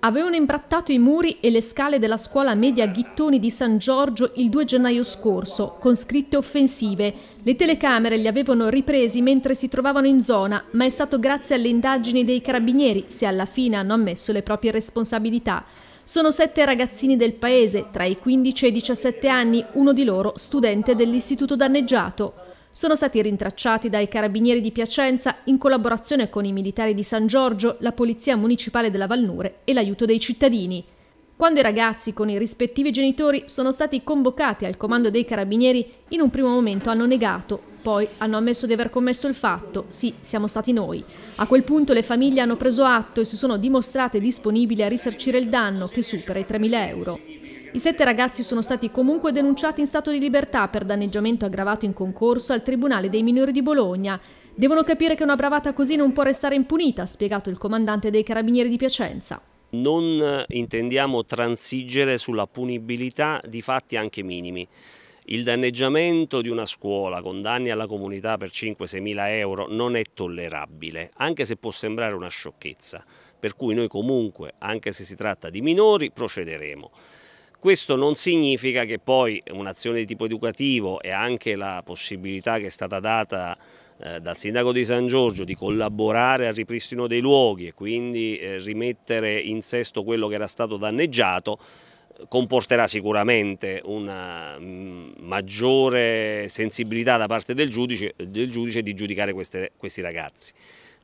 avevano imbrattato i muri e le scale della scuola media Ghittoni di San Giorgio il 2 gennaio scorso, con scritte offensive. Le telecamere li avevano ripresi mentre si trovavano in zona, ma è stato grazie alle indagini dei carabinieri se alla fine hanno ammesso le proprie responsabilità. Sono sette ragazzini del paese, tra i 15 e i 17 anni, uno di loro studente dell'istituto danneggiato sono stati rintracciati dai carabinieri di Piacenza in collaborazione con i militari di San Giorgio, la polizia municipale della Valnure e l'aiuto dei cittadini. Quando i ragazzi con i rispettivi genitori sono stati convocati al comando dei carabinieri, in un primo momento hanno negato, poi hanno ammesso di aver commesso il fatto, sì, siamo stati noi. A quel punto le famiglie hanno preso atto e si sono dimostrate disponibili a risarcire il danno che supera i 3.000 euro. I sette ragazzi sono stati comunque denunciati in stato di libertà per danneggiamento aggravato in concorso al Tribunale dei minori di Bologna. Devono capire che una bravata così non può restare impunita, ha spiegato il comandante dei carabinieri di Piacenza non eh, intendiamo transigere sulla punibilità di fatti anche minimi. Il danneggiamento di una scuola con danni alla comunità per 5-6 mila euro non è tollerabile, anche se può sembrare una sciocchezza, per cui noi comunque, anche se si tratta di minori, procederemo. Questo non significa che poi un'azione di tipo educativo e anche la possibilità che è stata data eh, dal sindaco di San Giorgio di collaborare al ripristino dei luoghi e quindi eh, rimettere in sesto quello che era stato danneggiato eh, comporterà sicuramente una mm, maggiore sensibilità da parte del giudice, del giudice di giudicare queste, questi ragazzi.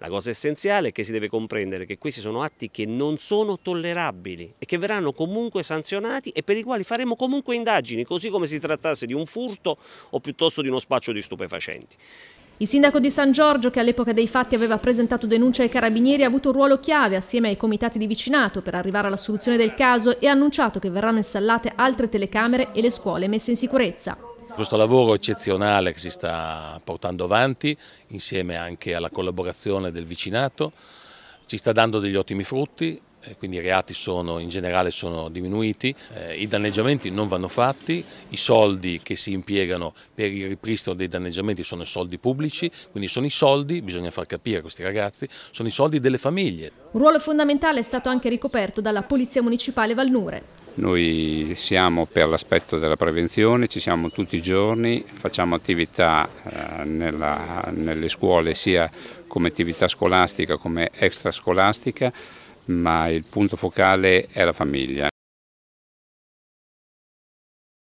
La cosa essenziale è che si deve comprendere che questi sono atti che non sono tollerabili e che verranno comunque sanzionati e per i quali faremo comunque indagini, così come si trattasse di un furto o piuttosto di uno spaccio di stupefacenti. Il sindaco di San Giorgio, che all'epoca dei fatti aveva presentato denuncia ai carabinieri, ha avuto un ruolo chiave assieme ai comitati di vicinato per arrivare alla soluzione del caso e ha annunciato che verranno installate altre telecamere e le scuole messe in sicurezza questo lavoro eccezionale che si sta portando avanti insieme anche alla collaborazione del vicinato ci sta dando degli ottimi frutti, eh, quindi i reati sono, in generale sono diminuiti, eh, i danneggiamenti non vanno fatti, i soldi che si impiegano per il ripristino dei danneggiamenti sono soldi pubblici, quindi sono i soldi, bisogna far capire a questi ragazzi, sono i soldi delle famiglie. Un ruolo fondamentale è stato anche ricoperto dalla Polizia Municipale Valnure. Noi siamo per l'aspetto della prevenzione, ci siamo tutti i giorni, facciamo attività eh, nella, nelle scuole sia come attività scolastica come extrascolastica, ma il punto focale è la famiglia.